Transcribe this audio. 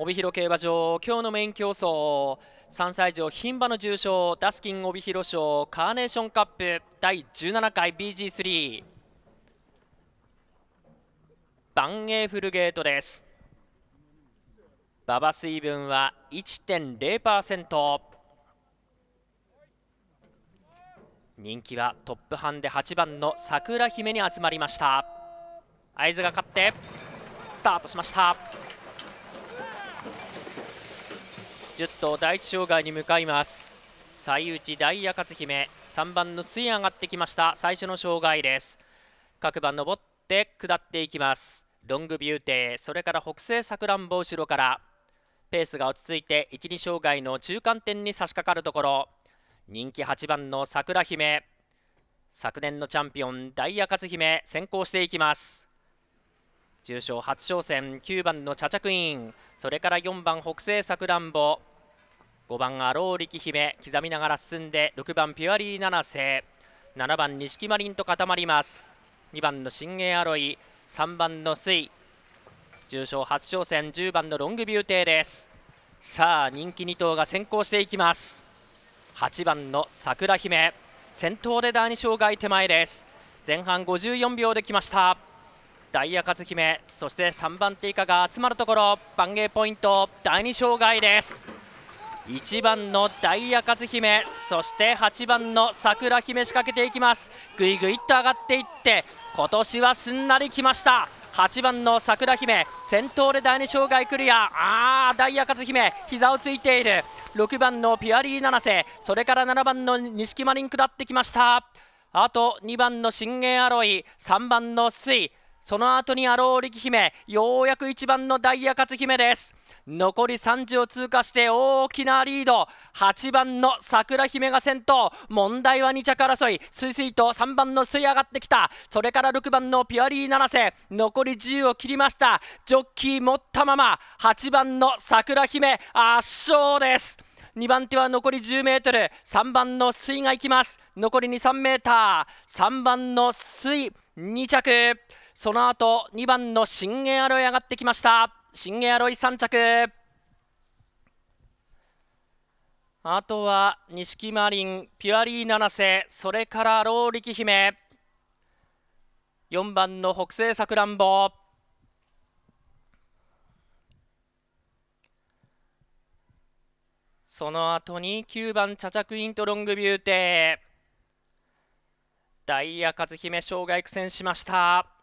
帯広競馬場今日のメイン競争3歳以上牝馬の重賞ダスキン帯広賞カーネーションカップ第17回 BG3 バンエーフルゲートです馬場水分は1.0%人気はトップハンで8番の桜姫に集まりました合図が勝ってスタートしました10頭第1障害に向かいます最内大赤勝姫3番の水上がってきました最初の障害です各番登って下っていきますロングビューテーそれから北西さくらんぼ後ろからペースが落ち着いて1、2障害の中間点に差し掛かるところ人気8番の桜姫昨年のチャンピオン大赤勝姫先行していきます重賞初挑戦9番のチャチャクイーンそれから4番北西さくらんぼ5番アロー力姫刻みながら進んで6番ピュアリー七世7番錦マリンと固まります2番の新鋭アロイ3番のスイ重賞初挑戦10番のロングビューテイですさあ人気2頭が先行していきます8番の桜姫先頭で第2障害手前です前半54秒で来ましたダイヤカズ姫そして3番手以下が集まるところ番芸ポイント第2障害です1番のダイヤカ姫そして8番の桜姫仕掛けていきますぐいぐいっと上がっていって今年はすんなりきました8番の桜姫先頭で第2障害クリアあーダイヤカ姫膝をついている6番のピアリー七瀬それから7番の錦マリン下ってきましたあと2番の新玄アロイ3番のスイその後にアロー力姫ようやく1番のダイヤカツ姫です残り30を通過して大きなリード8番の桜姫が先頭問題は2着争いすいすいと3番のすい上がってきたそれから6番のピュアリー七瀬残り10を切りましたジョッキー持ったまま8番の桜姫圧勝です2番手は残り 10m3 番の水がいきます残り 23m3 番の水2着その後2番の信玄アロエ上がってきました新エアロイ3着あとは錦マリンピュアリー七瀬それからローリキ姫4番の北西さくらんぼその後に9番茶クイントロングビューテーダイヤ和姫生涯苦戦しました。